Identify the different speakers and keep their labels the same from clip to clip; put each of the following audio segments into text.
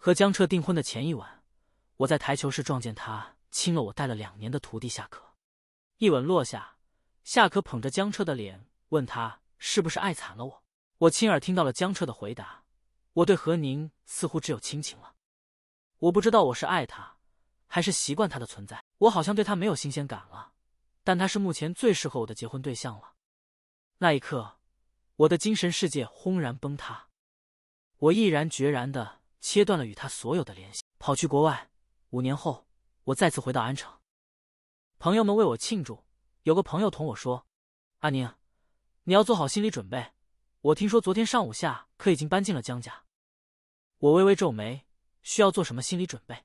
Speaker 1: 和江澈订婚的前一晚，我在台球室撞见他亲了我带了两年的徒弟夏可，一吻落下，夏可捧着江澈的脸问他是不是爱惨了我，我亲耳听到了江澈的回答，我对何宁似乎只有亲情了，我不知道我是爱他，还是习惯他的存在，我好像对他没有新鲜感了，但他是目前最适合我的结婚对象了，那一刻，我的精神世界轰然崩塌，我毅然决然的。切断了与他所有的联系，跑去国外。五年后，我再次回到安城，朋友们为我庆祝。有个朋友同我说：“阿宁，你要做好心理准备。”我听说昨天上午下可已经搬进了江家。我微微皱眉：“需要做什么心理准备？”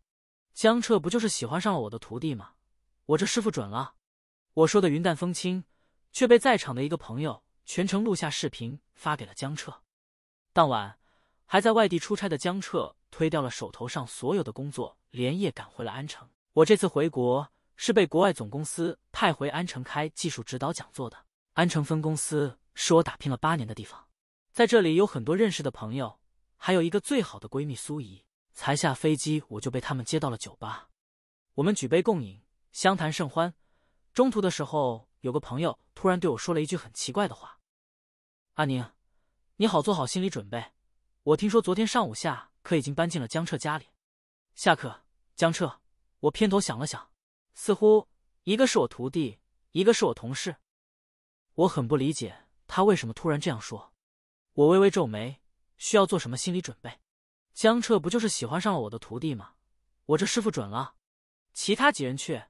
Speaker 1: 江澈不就是喜欢上了我的徒弟吗？我这师傅准了。我说的云淡风轻，却被在场的一个朋友全程录下视频发给了江澈。当晚。还在外地出差的江澈推掉了手头上所有的工作，连夜赶回了安城。我这次回国是被国外总公司派回安城开技术指导讲座的。安城分公司是我打拼了八年的地方，在这里有很多认识的朋友，还有一个最好的闺蜜苏怡。才下飞机，我就被他们接到了酒吧，我们举杯共饮，相谈甚欢。中途的时候，有个朋友突然对我说了一句很奇怪的话：“阿宁，你好，做好心理准备。”我听说昨天上午夏可已经搬进了江澈家里。夏可，江澈，我偏头想了想，似乎一个是我徒弟，一个是我同事。我很不理解他为什么突然这样说。我微微皱眉，需要做什么心理准备？江澈不就是喜欢上了我的徒弟吗？我这师傅准了。其他几人却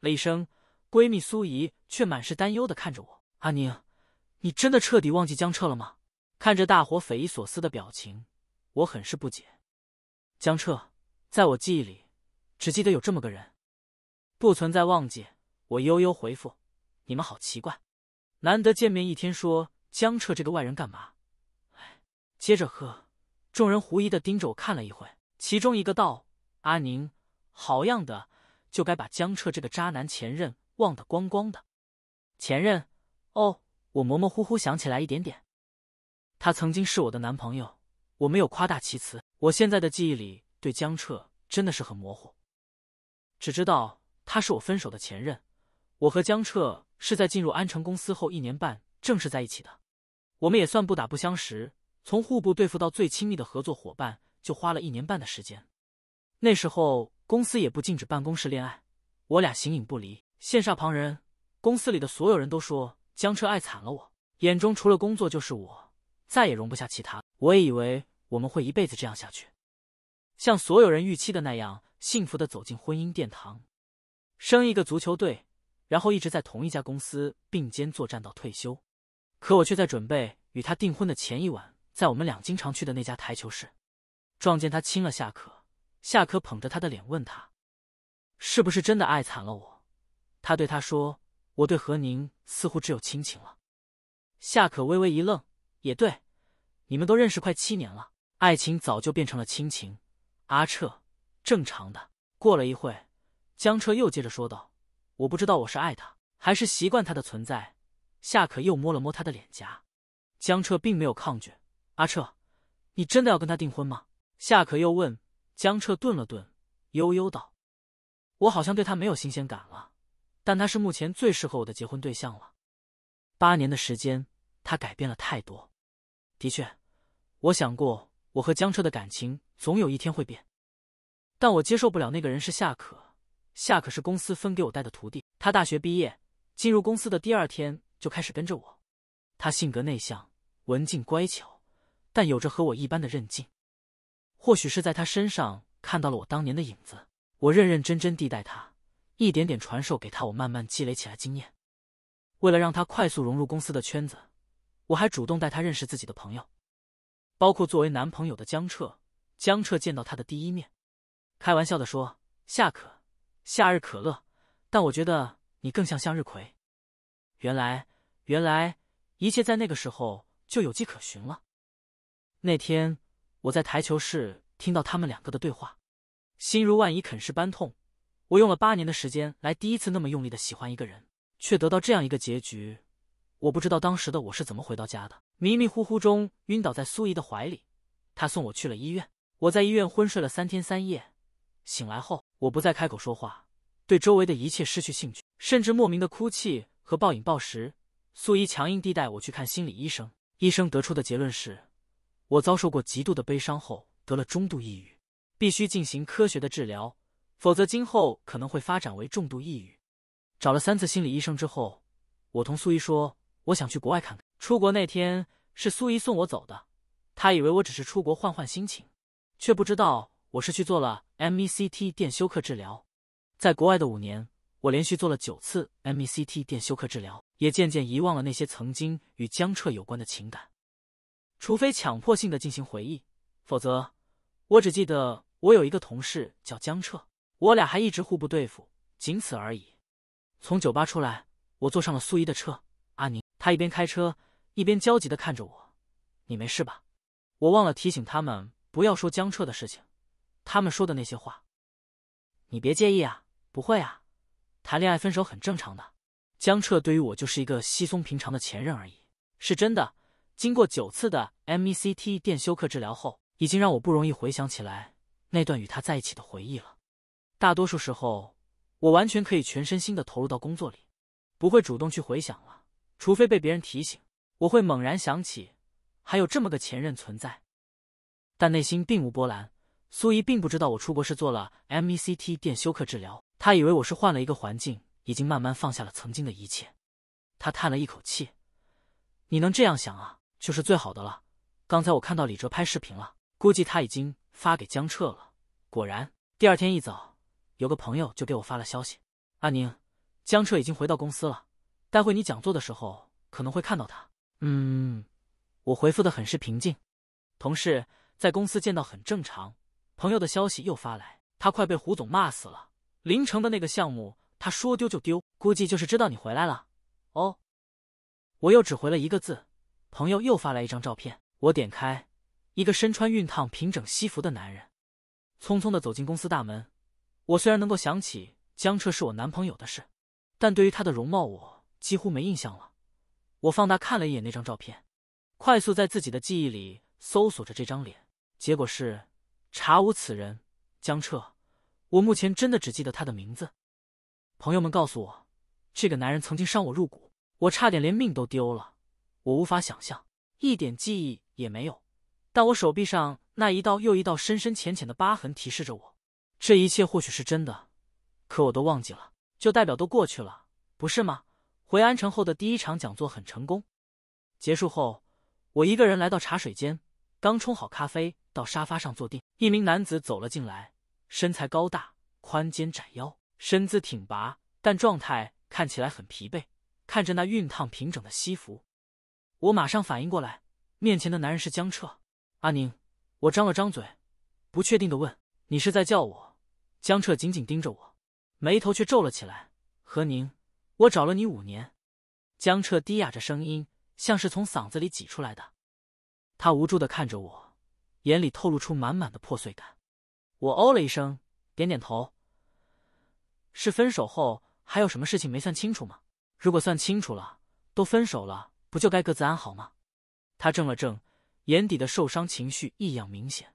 Speaker 1: 了一声，闺蜜苏怡却满是担忧的看着我：“阿宁，你真的彻底忘记江澈了吗？”看着大伙匪夷所思的表情，我很是不解。江澈，在我记忆里，只记得有这么个人，不存在忘记。我悠悠回复：“你们好奇怪，难得见面一天，说江澈这个外人干嘛？”哎，接着喝。众人狐疑的盯着我看了一会，其中一个道：“阿宁，好样的，就该把江澈这个渣男前任忘得光光的。”前任？哦，我模模糊糊想起来一点点。他曾经是我的男朋友，我没有夸大其词。我现在的记忆里对江澈真的是很模糊，只知道他是我分手的前任。我和江澈是在进入安城公司后一年半正式在一起的，我们也算不打不相识，从互不对付到最亲密的合作伙伴，就花了一年半的时间。那时候公司也不禁止办公室恋爱，我俩形影不离，羡煞旁人。公司里的所有人都说江澈爱惨了我，眼中除了工作就是我。再也容不下其他。我也以为我们会一辈子这样下去，像所有人预期的那样，幸福的走进婚姻殿堂，生一个足球队，然后一直在同一家公司并肩作战到退休。可我却在准备与他订婚的前一晚，在我们俩经常去的那家台球室，撞见他亲了夏可。夏可捧着他的脸，问他是不是真的爱惨了我。他对他说：“我对何宁似乎只有亲情了。”夏可微微一愣。也对，你们都认识快七年了，爱情早就变成了亲情。阿彻，正常的。过了一会，江澈又接着说道：“我不知道我是爱他，还是习惯他的存在。”夏可又摸了摸他的脸颊，江澈并没有抗拒。阿彻，你真的要跟他订婚吗？夏可又问。江澈顿了顿，悠悠道：“我好像对他没有新鲜感了，但他是目前最适合我的结婚对象了。八年的时间，他改变了太多。”的确，我想过我和江澈的感情总有一天会变，但我接受不了那个人是夏可。夏可是公司分给我带的徒弟，他大学毕业进入公司的第二天就开始跟着我。他性格内向、文静乖巧，但有着和我一般的韧劲。或许是在他身上看到了我当年的影子，我认认真真地带他，一点点传授给他，我慢慢积累起来经验，为了让他快速融入公司的圈子。我还主动带他认识自己的朋友，包括作为男朋友的江澈。江澈见到他的第一面，开玩笑的说：“夏可，夏日可乐。”但我觉得你更像向日葵。原来，原来一切在那个时候就有迹可循了。那天我在台球室听到他们两个的对话，心如万蚁啃噬般痛。我用了八年的时间来第一次那么用力的喜欢一个人，却得到这样一个结局。我不知道当时的我是怎么回到家的，迷迷糊糊中晕倒在苏怡的怀里，她送我去了医院。我在医院昏睡了三天三夜，醒来后我不再开口说话，对周围的一切失去兴趣，甚至莫名的哭泣和暴饮暴食。苏怡强硬地带我去看心理医生，医生得出的结论是，我遭受过极度的悲伤后得了中度抑郁，必须进行科学的治疗，否则今后可能会发展为重度抑郁。找了三次心理医生之后，我同苏怡说。我想去国外看看。出国那天是苏怡送我走的，她以为我只是出国换换心情，却不知道我是去做了 MECT 电休克治疗。在国外的五年，我连续做了九次 MECT 电休克治疗，也渐渐遗忘了那些曾经与江澈有关的情感。除非强迫性的进行回忆，否则我只记得我有一个同事叫江澈，我俩还一直互不对付，仅此而已。从酒吧出来，我坐上了苏怡的车。他一边开车一边焦急的看着我：“你没事吧？”我忘了提醒他们不要说江澈的事情，他们说的那些话，你别介意啊，不会啊，谈恋爱分手很正常的。江澈对于我就是一个稀松平常的前任而已。是真的，经过九次的 MECT 电休克治疗后，已经让我不容易回想起来那段与他在一起的回忆了。大多数时候，我完全可以全身心的投入到工作里，不会主动去回想了。除非被别人提醒，我会猛然想起还有这么个前任存在，但内心并无波澜。苏怡并不知道我出国是做了 MECT 电休克治疗，她以为我是换了一个环境，已经慢慢放下了曾经的一切。他叹了一口气：“你能这样想啊，就是最好的了。”刚才我看到李哲拍视频了，估计他已经发给江澈了。果然，第二天一早，有个朋友就给我发了消息：“阿宁，江澈已经回到公司了。”待会你讲座的时候可能会看到他。嗯，我回复的很是平静。同事在公司见到很正常。朋友的消息又发来，他快被胡总骂死了。林城的那个项目，他说丢就丢，估计就是知道你回来了。哦，我又只回了一个字。朋友又发来一张照片，我点开，一个身穿熨烫平整西服的男人，匆匆的走进公司大门。我虽然能够想起江澈是我男朋友的事，但对于他的容貌我。几乎没印象了，我放大看了一眼那张照片，快速在自己的记忆里搜索着这张脸，结果是查无此人。江澈，我目前真的只记得他的名字。朋友们告诉我，这个男人曾经伤我入骨，我差点连命都丢了。我无法想象，一点记忆也没有，但我手臂上那一道又一道深深浅浅的疤痕提示着我，这一切或许是真的，可我都忘记了，就代表都过去了，不是吗？回安城后的第一场讲座很成功，结束后，我一个人来到茶水间，刚冲好咖啡，到沙发上坐定，一名男子走了进来，身材高大，宽肩窄腰，身姿挺拔，但状态看起来很疲惫。看着那熨烫平整的西服，我马上反应过来，面前的男人是江澈。阿宁，我张了张嘴，不确定的问：“你是在叫我？”江澈紧紧盯着我，眉头却皱了起来。何宁。我找了你五年，江澈低哑着声音，像是从嗓子里挤出来的。他无助的看着我，眼里透露出满满的破碎感。我哦了一声，点点头。是分手后还有什么事情没算清楚吗？如果算清楚了，都分手了，不就该各自安好吗？他怔了怔，眼底的受伤情绪异样明显。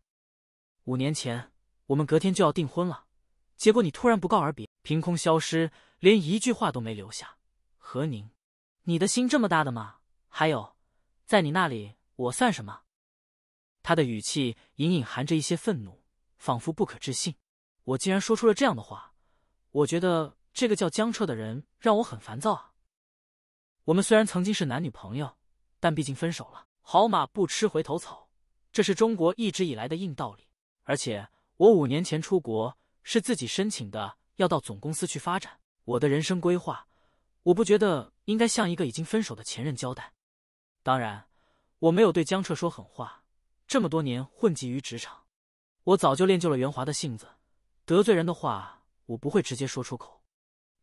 Speaker 1: 五年前，我们隔天就要订婚了，结果你突然不告而别，凭空消失。连一句话都没留下。何宁，你的心这么大的吗？还有，在你那里，我算什么？他的语气隐隐含着一些愤怒，仿佛不可置信。我竟然说出了这样的话。我觉得这个叫江澈的人让我很烦躁啊。我们虽然曾经是男女朋友，但毕竟分手了。好马不吃回头草，这是中国一直以来的硬道理。而且我五年前出国是自己申请的，要到总公司去发展。我的人生规划，我不觉得应该向一个已经分手的前任交代。当然，我没有对江澈说狠话。这么多年混迹于职场，我早就练就了圆滑的性子，得罪人的话我不会直接说出口。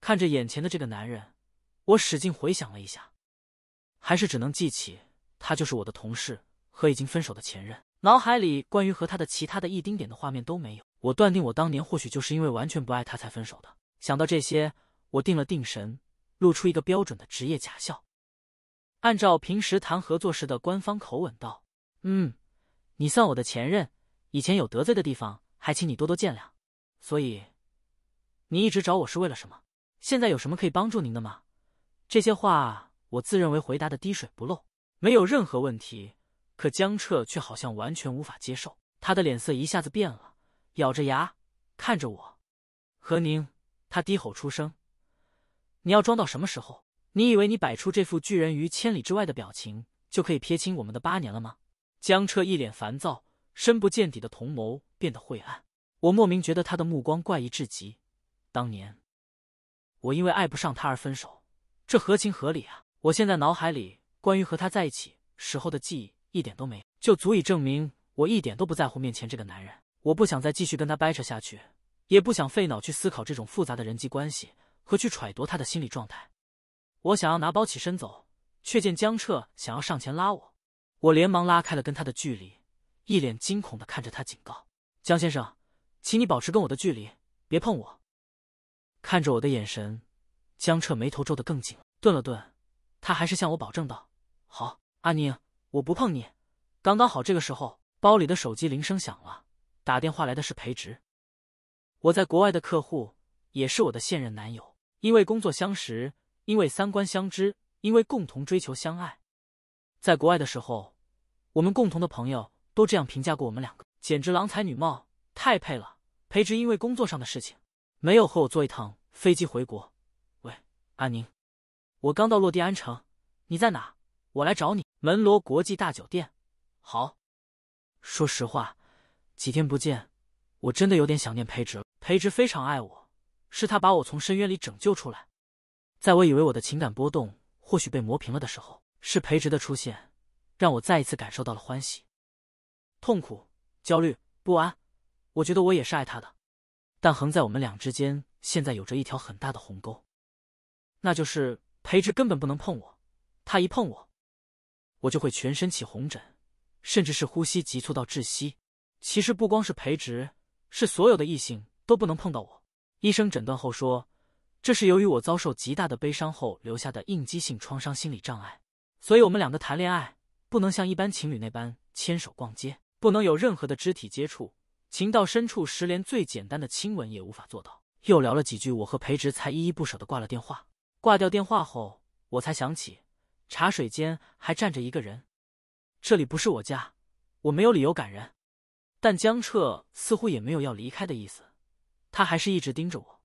Speaker 1: 看着眼前的这个男人，我使劲回想了一下，还是只能记起他就是我的同事和已经分手的前任。脑海里关于和他的其他的一丁点的画面都没有。我断定，我当年或许就是因为完全不爱他才分手的。想到这些。我定了定神，露出一个标准的职业假笑，按照平时谈合作时的官方口吻道：“嗯，你算我的前任，以前有得罪的地方，还请你多多见谅。所以，你一直找我是为了什么？现在有什么可以帮助您的吗？”这些话我自认为回答的滴水不漏，没有任何问题。可江澈却好像完全无法接受，他的脸色一下子变了，咬着牙看着我，何宁，他低吼出声。你要装到什么时候？你以为你摆出这副拒人于千里之外的表情，就可以撇清我们的八年了吗？江澈一脸烦躁，深不见底的瞳眸变得晦暗。我莫名觉得他的目光怪异至极。当年我因为爱不上他而分手，这合情合理啊！我现在脑海里关于和他在一起时候的记忆一点都没有，就足以证明我一点都不在乎面前这个男人。我不想再继续跟他掰扯下去，也不想费脑去思考这种复杂的人际关系。和去揣度他的心理状态，我想要拿包起身走，却见江澈想要上前拉我，我连忙拉开了跟他的距离，一脸惊恐的看着他，警告江先生，请你保持跟我的距离，别碰我。看着我的眼神，江澈眉头皱得更紧，顿了顿，他还是向我保证道：“好，阿宁，我不碰你。”刚刚好这个时候，包里的手机铃声响了，打电话来的是裴植。我在国外的客户，也是我的现任男友。因为工作相识，因为三观相知，因为共同追求相爱。在国外的时候，我们共同的朋友都这样评价过我们两个，简直郎才女貌，太配了。裴植因为工作上的事情，没有和我坐一趟飞机回国。喂，安宁，我刚到落地安城，你在哪？我来找你。门罗国际大酒店。好。说实话，几天不见，我真的有点想念裴植了。裴植非常爱我。是他把我从深渊里拯救出来，在我以为我的情感波动或许被磨平了的时候，是裴植的出现，让我再一次感受到了欢喜、痛苦、焦虑、不安。我觉得我也是爱他的，但横在我们俩之间现在有着一条很大的鸿沟，那就是裴植根本不能碰我，他一碰我，我就会全身起红疹，甚至是呼吸急促到窒息。其实不光是裴植，是所有的异性都不能碰到我。医生诊断后说，这是由于我遭受极大的悲伤后留下的应激性创伤心理障碍。所以，我们两个谈恋爱不能像一般情侣那般牵手逛街，不能有任何的肢体接触，情到深处时连最简单的亲吻也无法做到。又聊了几句，我和裴植才依依不舍的挂了电话。挂掉电话后，我才想起茶水间还站着一个人。这里不是我家，我没有理由赶人，但江澈似乎也没有要离开的意思。他还是一直盯着我，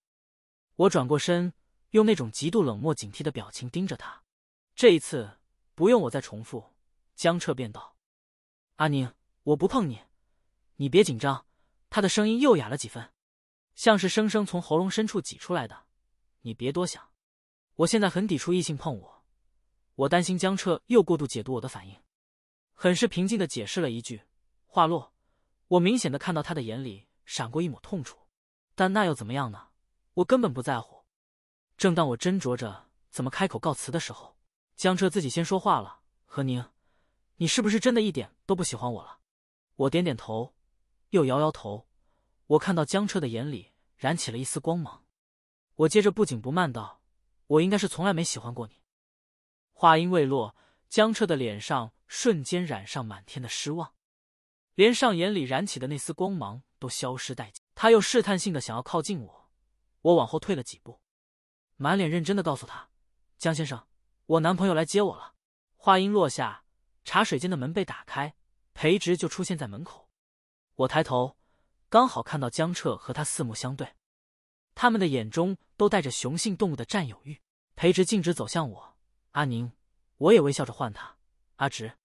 Speaker 1: 我转过身，用那种极度冷漠、警惕的表情盯着他。这一次不用我再重复，江澈便道：“阿宁，我不碰你，你别紧张。”他的声音又哑了几分，像是生生从喉咙深处挤出来的。你别多想，我现在很抵触异性碰我，我担心江澈又过度解读我的反应，很是平静的解释了一句。话落，我明显的看到他的眼里闪过一抹痛楚。但那又怎么样呢？我根本不在乎。正当我斟酌着怎么开口告辞的时候，江澈自己先说话了：“何宁，你是不是真的一点都不喜欢我了？”我点点头，又摇摇头。我看到江澈的眼里燃起了一丝光芒。我接着不紧不慢道：“我应该是从来没喜欢过你。”话音未落，江澈的脸上瞬间染上满天的失望，连上眼里燃起的那丝光芒都消失殆尽。他又试探性的想要靠近我，我往后退了几步，满脸认真的告诉他：“江先生，我男朋友来接我了。”话音落下，茶水间的门被打开，裴直就出现在门口。我抬头，刚好看到江澈和他四目相对，他们的眼中都带着雄性动物的占有欲。裴直径直走向我，阿宁，我也微笑着唤他阿直。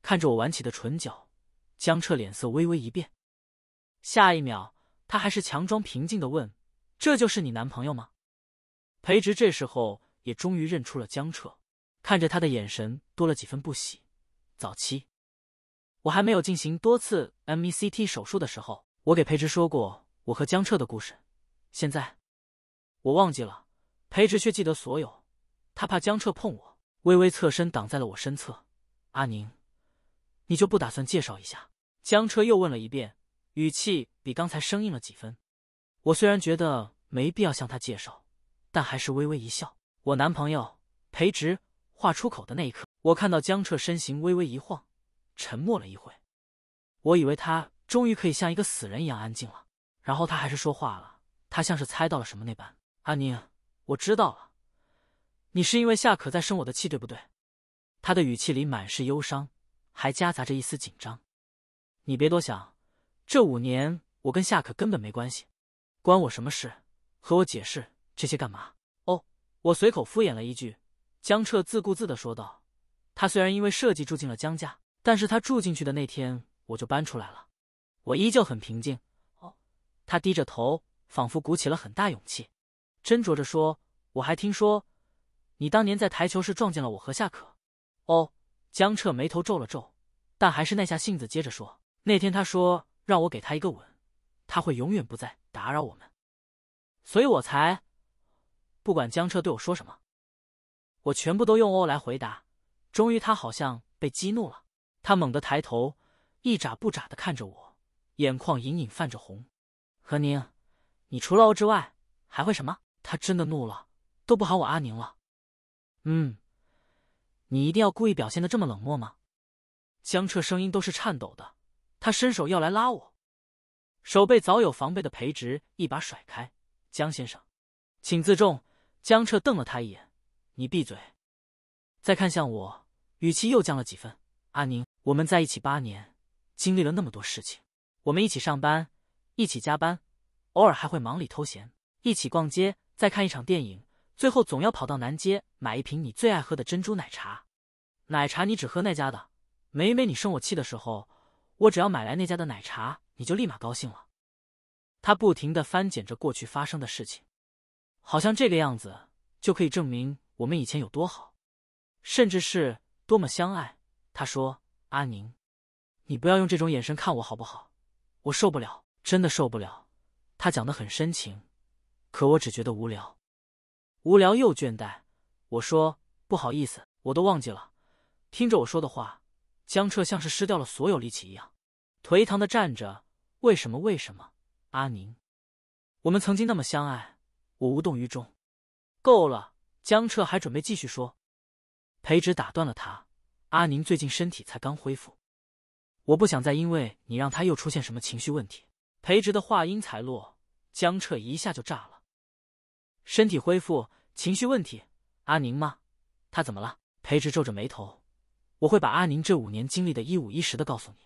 Speaker 1: 看着我挽起的唇角，江澈脸色微微一变，下一秒。他还是强装平静的问：“这就是你男朋友吗？”裴植这时候也终于认出了江澈，看着他的眼神多了几分不喜。早期，我还没有进行多次 MECT 手术的时候，我给裴植说过我和江澈的故事。现在，我忘记了，裴植却记得所有。他怕江澈碰我，微微侧身挡在了我身侧。阿宁，你就不打算介绍一下？江澈又问了一遍。语气比刚才生硬了几分。我虽然觉得没必要向他介绍，但还是微微一笑。我男朋友裴植话出口的那一刻，我看到江澈身形微微一晃，沉默了一会。我以为他终于可以像一个死人一样安静了，然后他还是说话了。他像是猜到了什么那般：“阿宁，我知道了，你是因为夏可在生我的气，对不对？”他的语气里满是忧伤，还夹杂着一丝紧张。你别多想。这五年，我跟夏可根本没关系，关我什么事？和我解释这些干嘛？哦，我随口敷衍了一句。江澈自顾自的说道：“他虽然因为设计住进了江家，但是他住进去的那天，我就搬出来了。”我依旧很平静。哦，他低着头，仿佛鼓起了很大勇气，斟酌着说：“我还听说，你当年在台球室撞见了我和夏可。”哦，江澈眉头皱了皱，但还是耐下性子接着说：“那天他说。”让我给他一个吻，他会永远不再打扰我们，所以我才不管江澈对我说什么，我全部都用“哦来回答。终于，他好像被激怒了，他猛地抬头，一眨不眨的看着我，眼眶隐隐泛着红。何宁，你除了“哦之外还会什么？他真的怒了，都不喊我阿宁了。嗯，你一定要故意表现的这么冷漠吗？江澈声音都是颤抖的。他伸手要来拉我，手被早有防备的裴植一把甩开。江先生，请自重。江澈瞪了他一眼：“你闭嘴！”再看向我，语气又降了几分：“阿宁，我们在一起八年，经历了那么多事情，我们一起上班，一起加班，偶尔还会忙里偷闲，一起逛街，再看一场电影，最后总要跑到南街买一瓶你最爱喝的珍珠奶茶。奶茶你只喝那家的。每每你生我气的时候。”我只要买来那家的奶茶，你就立马高兴了。他不停的翻检着过去发生的事情，好像这个样子就可以证明我们以前有多好，甚至是多么相爱。他说：“阿宁，你不要用这种眼神看我好不好？我受不了，真的受不了。”他讲的很深情，可我只觉得无聊，无聊又倦怠。我说：“不好意思，我都忘记了。”听着我说的话。江澈像是失掉了所有力气一样，颓唐的站着。为什么？为什么？阿宁，我们曾经那么相爱，我无动于衷。够了！江澈还准备继续说，裴植打断了他。阿宁最近身体才刚恢复，我不想再因为你让他又出现什么情绪问题。裴植的话音才落，江澈一下就炸了。身体恢复，情绪问题，阿宁吗？他怎么了？裴植皱着眉头。我会把阿宁这五年经历的一五一十的告诉你。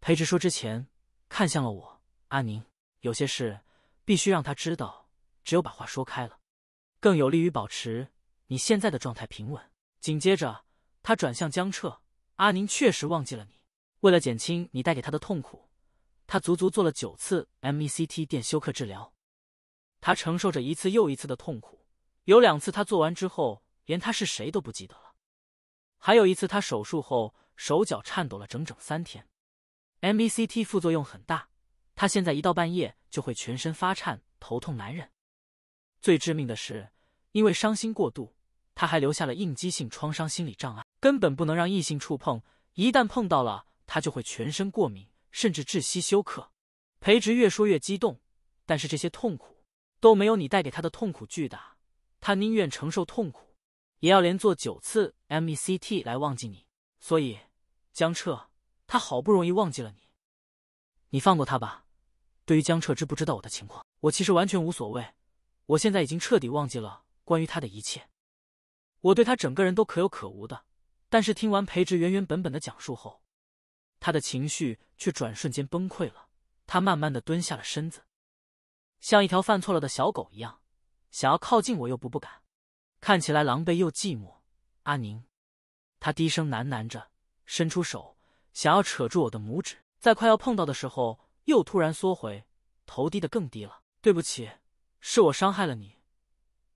Speaker 1: 裴植说之前看向了我，阿宁有些事必须让他知道，只有把话说开了，更有利于保持你现在的状态平稳。紧接着，他转向江澈，阿宁确实忘记了你。为了减轻你带给他的痛苦，他足足做了九次 MECT 电休克治疗，他承受着一次又一次的痛苦，有两次他做完之后连他是谁都不记得了。还有一次，他手术后手脚颤抖了整整三天。MECT 副作用很大，他现在一到半夜就会全身发颤、头痛难忍。最致命的是，因为伤心过度，他还留下了应激性创伤心理障碍，根本不能让异性触碰，一旦碰到了，他就会全身过敏，甚至窒息休克。裴植越说越激动，但是这些痛苦都没有你带给他的痛苦巨大，他宁愿承受痛苦。也要连做九次 MECT 来忘记你，所以江澈他好不容易忘记了你，你放过他吧。对于江澈知不知道我的情况，我其实完全无所谓。我现在已经彻底忘记了关于他的一切，我对他整个人都可有可无的。但是听完裴植原原本本的讲述后，他的情绪却转瞬间崩溃了。他慢慢的蹲下了身子，像一条犯错了的小狗一样，想要靠近我又不不敢。看起来狼狈又寂寞，阿宁，他低声喃喃着，伸出手想要扯住我的拇指，在快要碰到的时候又突然缩回，头低得更低了。对不起，是我伤害了你，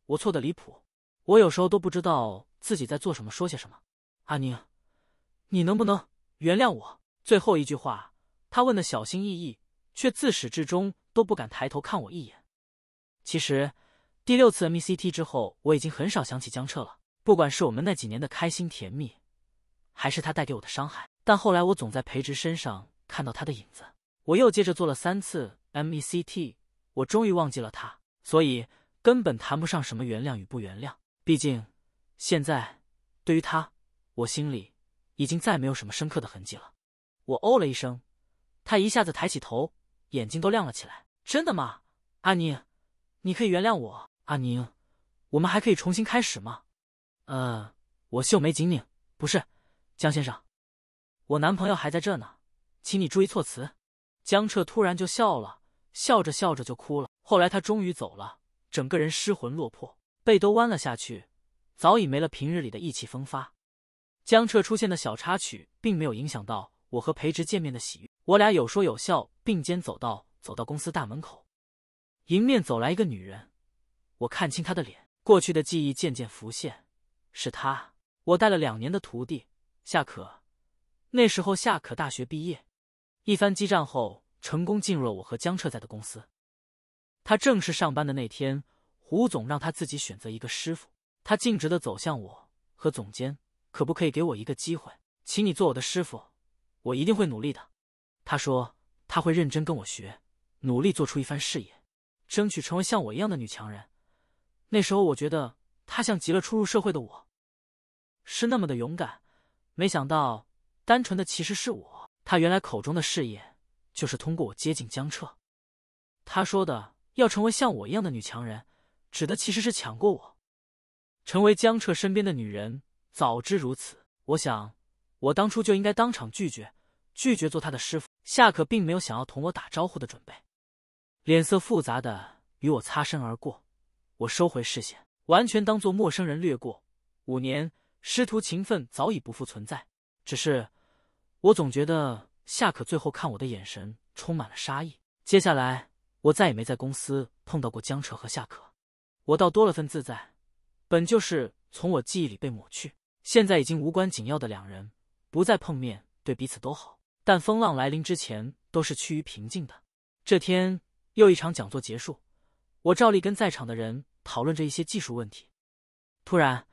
Speaker 1: 我错的离谱，我有时候都不知道自己在做什么，说些什么。阿宁，你能不能原谅我？最后一句话，他问的小心翼翼，却自始至终都不敢抬头看我一眼。其实。第六次 MECT 之后，我已经很少想起江澈了。不管是我们那几年的开心甜蜜，还是他带给我的伤害，但后来我总在裴植身上看到他的影子。我又接着做了三次 MECT，我终于忘记了他，所以根本谈不上什么原谅与不原谅。毕竟现在，对于他，我心里已经再没有什么深刻的痕迹了。我哦了一声，他一下子抬起头，眼睛都亮了起来。真的吗，阿宁？你可以原谅我？阿宁，我们还可以重新开始吗？呃，我秀眉紧拧，不是，江先生，我男朋友还在这呢，请你注意措辞。江澈突然就笑了，笑着笑着就哭了。后来他终于走了，整个人失魂落魄，背都弯了下去，早已没了平日里的意气风发。江澈出现的小插曲并没有影响到我和裴植见面的喜悦，我俩有说有笑，并肩走到走到公司大门口，迎面走来一个女人。我看清他的脸，过去的记忆渐渐浮现，是他。我带了两年的徒弟夏可，那时候夏可大学毕业，一番激战后成功进入了我和江澈在的公司。他正式上班的那天，胡总让他自己选择一个师傅。他径直的走向我和总监，可不可以给我一个机会，请你做我的师傅，我一定会努力的。他说他会认真跟我学，努力做出一番事业，争取成为像我一样的女强人。那时候我觉得他像极了初入社会的我，是那么的勇敢。没想到，单纯的其实是我。他原来口中的事业，就是通过我接近江澈。他说的要成为像我一样的女强人，指的其实是抢过我，成为江澈身边的女人。早知如此，我想我当初就应该当场拒绝，拒绝做他的师傅。夏可并没有想要同我打招呼的准备，脸色复杂的与我擦身而过。我收回视线，完全当做陌生人掠过。五年师徒情分早已不复存在，只是我总觉得夏可最后看我的眼神充满了杀意。接下来，我再也没在公司碰到过江澈和夏可，我倒多了份自在。本就是从我记忆里被抹去，现在已经无关紧要的两人不再碰面，对彼此都好。但风浪来临之前都是趋于平静的。这天又一场讲座结束。我照例跟在场的人讨论着一些技术问题，突然，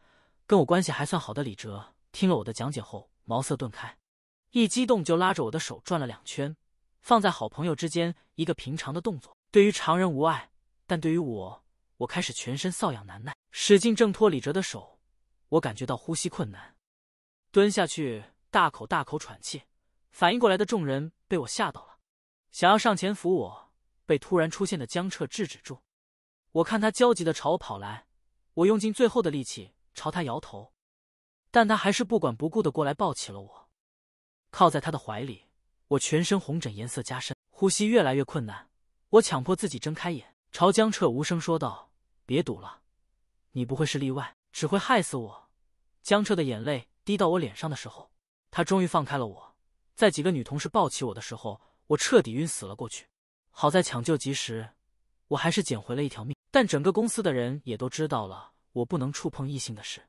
Speaker 1: 跟我关系还算好的李哲听了我的讲解后茅塞顿开，一激动就拉着我的手转了两圈，放在好朋友之间一个平常的动作，对于常人无碍，但对于我，我开始全身瘙痒难耐，使劲挣脱李哲的手，我感觉到呼吸困难，蹲下去大口大口喘气，反应过来的众人被我吓到了，想要上前扶我，被突然出现的江澈制止住。我看他焦急的朝我跑来，我用尽最后的力气朝他摇头，但他还是不管不顾的过来抱起了我，靠在他的怀里，我全身红疹颜色加深，呼吸越来越困难。我强迫自己睁开眼，朝江澈无声说道：“别赌了，你不会是例外，只会害死我。”江澈的眼泪滴到我脸上的时候，他终于放开了我。在几个女同事抱起我的时候，我彻底晕死了过去。好在抢救及时，我还是捡回了一条命。但整个公司的人也都知道了我不能触碰异性的事。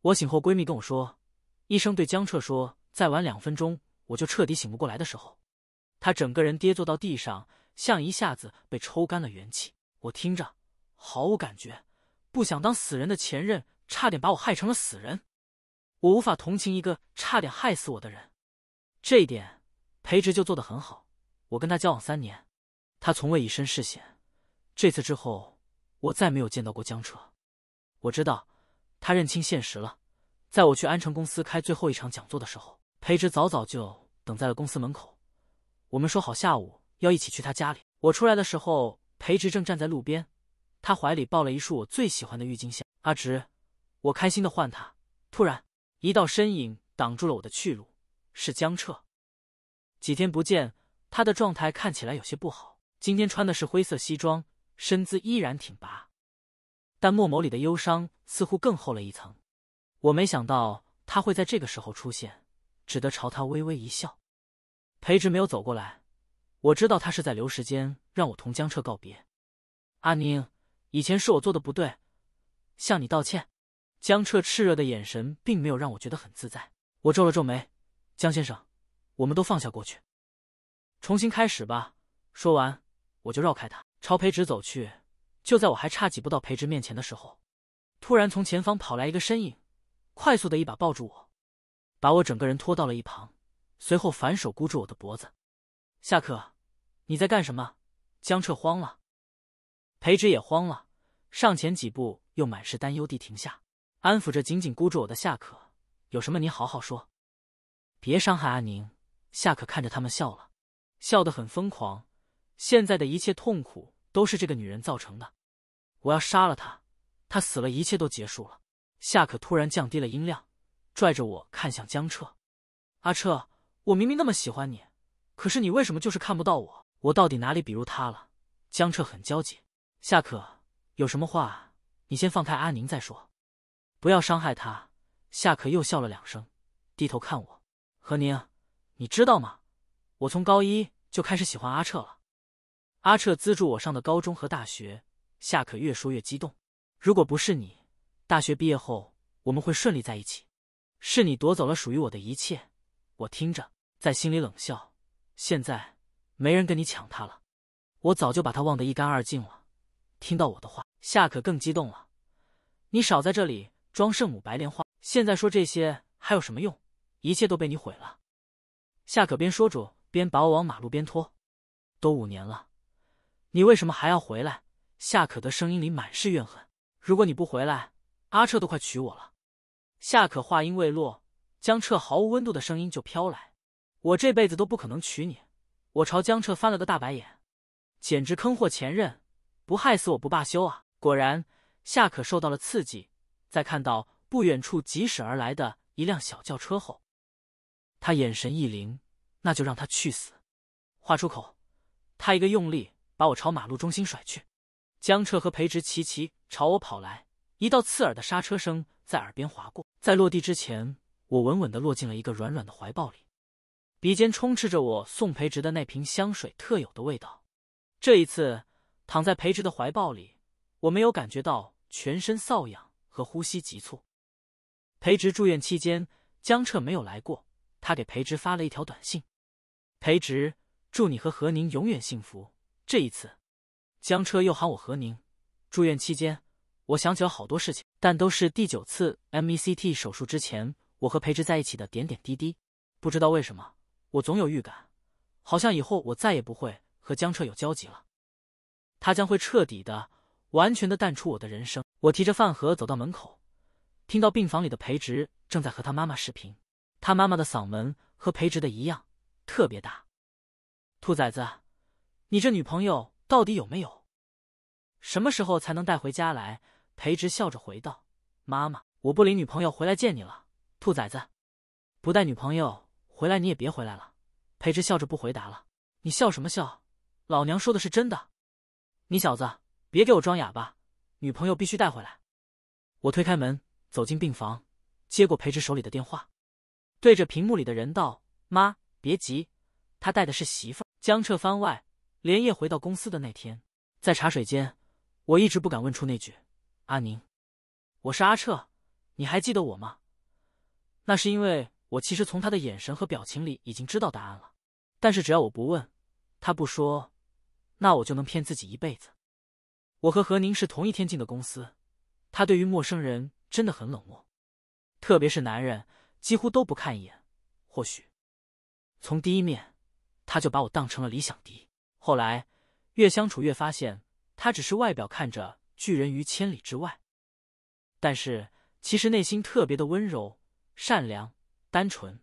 Speaker 1: 我醒后，闺蜜跟我说，医生对江澈说，再晚两分钟，我就彻底醒不过来的时候，他整个人跌坐到地上，像一下子被抽干了元气。我听着，毫无感觉。不想当死人的前任，差点把我害成了死人。我无法同情一个差点害死我的人。这一点，裴植就做得很好。我跟他交往三年，他从未以身试险。这次之后。我再没有见到过江澈，我知道他认清现实了。在我去安城公司开最后一场讲座的时候，裴植早早就等在了公司门口。我们说好下午要一起去他家里。我出来的时候，裴植正站在路边，他怀里抱了一束我最喜欢的郁金香。阿直，我开心的唤他。突然，一道身影挡住了我的去路，是江澈。几天不见，他的状态看起来有些不好。今天穿的是灰色西装。身姿依然挺拔，但墨眸里的忧伤似乎更厚了一层。我没想到他会在这个时候出现，只得朝他微微一笑。裴植没有走过来，我知道他是在留时间让我同江澈告别。阿宁，以前是我做的不对，向你道歉。江澈炽热的眼神并没有让我觉得很自在，我皱了皱眉。江先生，我们都放下过去，重新开始吧。说完，我就绕开他。朝裴植走去，就在我还差几步到裴植面前的时候，突然从前方跑来一个身影，快速的一把抱住我，把我整个人拖到了一旁，随后反手箍住我的脖子。夏可，你在干什么？江澈慌了，裴植也慌了，上前几步又满是担忧地停下，安抚着紧紧箍住我的夏可：“有什么你好好说，别伤害阿宁。”夏可看着他们笑了，笑得很疯狂。现在的一切痛苦都是这个女人造成的，我要杀了她。她死了一切都结束了。夏可突然降低了音量，拽着我看向江澈：“阿澈，我明明那么喜欢你，可是你为什么就是看不到我？我到底哪里比如她了？”江澈很焦急。夏可有什么话，你先放开阿宁再说，不要伤害她。夏可又笑了两声，低头看我：“何宁，你知道吗？我从高一就开始喜欢阿澈了。”阿彻资助我上的高中和大学，夏可越说越激动。如果不是你，大学毕业后我们会顺利在一起。是你夺走了属于我的一切。我听着，在心里冷笑。现在没人跟你抢他了，我早就把他忘得一干二净了。听到我的话，夏可更激动了。你少在这里装圣母白莲花，现在说这些还有什么用？一切都被你毁了。夏可边说着边把我往马路边拖。都五年了。你为什么还要回来？夏可的声音里满是怨恨。如果你不回来，阿彻都快娶我了。夏可话音未落，江澈毫无温度的声音就飘来：“我这辈子都不可能娶你。”我朝江澈翻了个大白眼，简直坑货前任，不害死我不罢休啊！果然，夏可受到了刺激，在看到不远处疾驶而来的一辆小轿车后，他眼神一灵，那就让他去死！”话出口，他一个用力。把我朝马路中心甩去，江澈和裴植齐齐朝我跑来，一道刺耳的刹车声在耳边划过，在落地之前，我稳稳地落进了一个软软的怀抱里，鼻尖充斥着我送裴植的那瓶香水特有的味道。这一次躺在裴植的怀抱里，我没有感觉到全身瘙痒和呼吸急促。裴植住院期间，江澈没有来过，他给裴植发了一条短信：“裴植，祝你和何宁永远幸福。”这一次，江澈又喊我何宁。住院期间，我想起了好多事情，但都是第九次 MECT 手术之前，我和裴植在一起的点点滴滴。不知道为什么，我总有预感，好像以后我再也不会和江澈有交集了。他将会彻底的、完全的淡出我的人生。我提着饭盒走到门口，听到病房里的裴植正在和他妈妈视频，他妈妈的嗓门和裴植的一样，特别大。兔崽子！你这女朋友到底有没有？什么时候才能带回家来？裴植笑着回道：“妈妈，我不领女朋友回来见你了，兔崽子，不带女朋友回来你也别回来了。”裴植笑着不回答了。你笑什么笑？老娘说的是真的，你小子别给我装哑巴，女朋友必须带回来。我推开门走进病房，接过裴植手里的电话，对着屏幕里的人道：“妈，别急，他带的是媳妇。”江澈番外。连夜回到公司的那天，在茶水间，我一直不敢问出那句：“阿宁，我是阿彻，你还记得我吗？”那是因为我其实从他的眼神和表情里已经知道答案了。但是只要我不问，他不说，那我就能骗自己一辈子。我和何宁是同一天进的公司，他对于陌生人真的很冷漠，特别是男人，几乎都不看一眼。或许从第一面，他就把我当成了理想敌。后来，越相处越发现，他只是外表看着拒人于千里之外，但是其实内心特别的温柔、善良、单纯。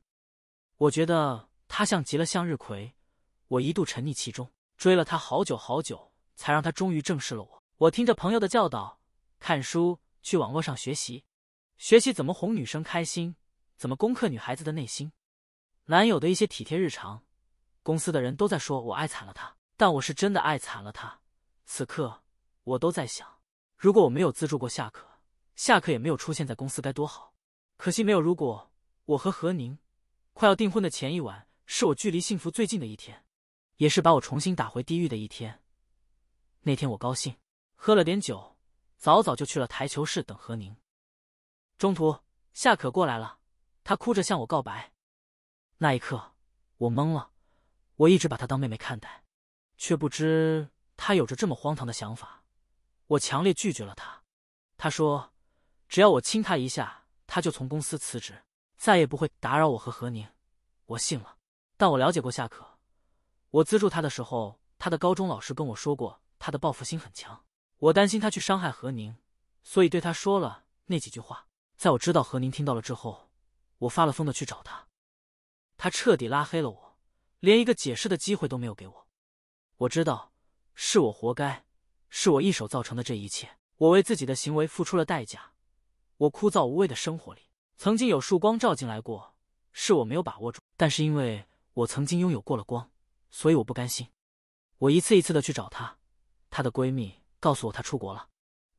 Speaker 1: 我觉得他像极了向日葵，我一度沉溺其中，追了他好久好久，才让他终于正视了我。我听着朋友的教导，看书，去网络上学习，学习怎么哄女生开心，怎么攻克女孩子的内心。男友的一些体贴日常，公司的人都在说我爱惨了他。但我是真的爱惨了他。此刻，我都在想，如果我没有资助过夏可，夏可也没有出现在公司，该多好。可惜没有。如果我和何宁快要订婚的前一晚，是我距离幸福最近的一天，也是把我重新打回地狱的一天。那天我高兴，喝了点酒，早早就去了台球室等何宁。中途，夏可过来了，她哭着向我告白。那一刻，我懵了。我一直把她当妹妹看待。却不知他有着这么荒唐的想法，我强烈拒绝了他。他说：“只要我亲他一下，他就从公司辞职，再也不会打扰我和何宁。”我信了。但我了解过夏可，我资助他的时候，他的高中老师跟我说过，他的报复心很强。我担心他去伤害何宁，所以对他说了那几句话。在我知道何宁听到了之后，我发了疯的去找他，他彻底拉黑了我，连一个解释的机会都没有给我。我知道是我活该，是我一手造成的这一切。我为自己的行为付出了代价。我枯燥无味的生活里，曾经有束光照进来过，是我没有把握住。但是因为我曾经拥有过了光，所以我不甘心。我一次一次的去找她，她的闺蜜告诉我她出国了。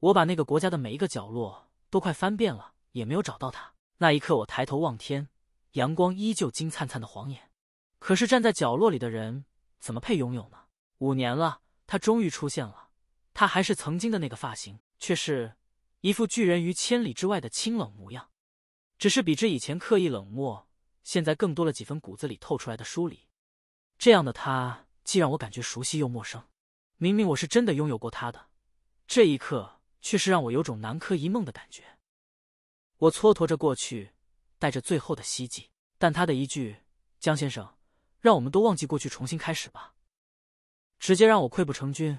Speaker 1: 我把那个国家的每一个角落都快翻遍了，也没有找到她。那一刻，我抬头望天，阳光依旧金灿灿的晃眼。可是站在角落里的人，怎么配拥有呢？五年了，他终于出现了。他还是曾经的那个发型，却是一副拒人于千里之外的清冷模样。只是比之以前刻意冷漠，现在更多了几分骨子里透出来的疏离。这样的他，既让我感觉熟悉又陌生。明明我是真的拥有过他的，这一刻却是让我有种南柯一梦的感觉。我蹉跎着过去，带着最后的希冀。但他的一句“江先生，让我们都忘记过去，重新开始吧。”直接让我溃不成军。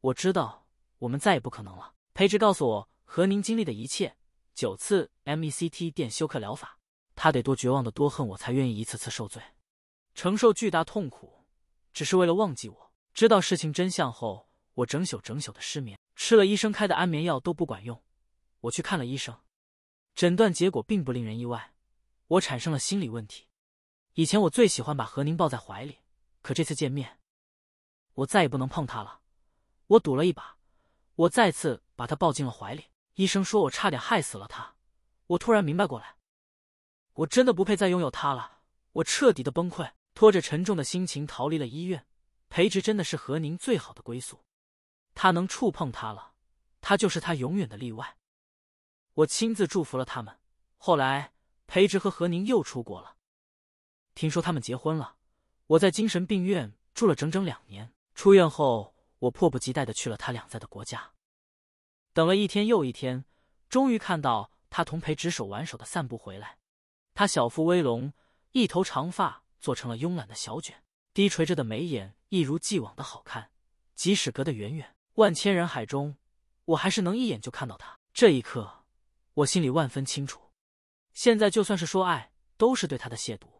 Speaker 1: 我知道我们再也不可能了。裴植告诉我和您经历的一切，九次 MECT 电休克疗法，他得多绝望的多恨我才愿意一次次受罪，承受巨大痛苦，只是为了忘记。我知道事情真相后，我整宿整宿的失眠，吃了医生开的安眠药都不管用。我去看了医生，诊断结果并不令人意外，我产生了心理问题。以前我最喜欢把何宁抱在怀里，可这次见面。我再也不能碰他了，我赌了一把，我再次把他抱进了怀里。医生说我差点害死了他，我突然明白过来，我真的不配再拥有他了。我彻底的崩溃，拖着沉重的心情逃离了医院。裴植真的是何宁最好的归宿，他能触碰他了，他就是他永远的例外。我亲自祝福了他们，后来裴植和何宁又出国了，听说他们结婚了。我在精神病院住了整整两年。出院后，我迫不及待的去了他两在的国家，等了一天又一天，终于看到他同裴执手挽手的散步回来。他小腹微隆，一头长发做成了慵懒的小卷，低垂着的眉眼一如既往的好看。即使隔得远远，万千人海中，我还是能一眼就看到他。这一刻，我心里万分清楚，现在就算是说爱，都是对他的亵渎。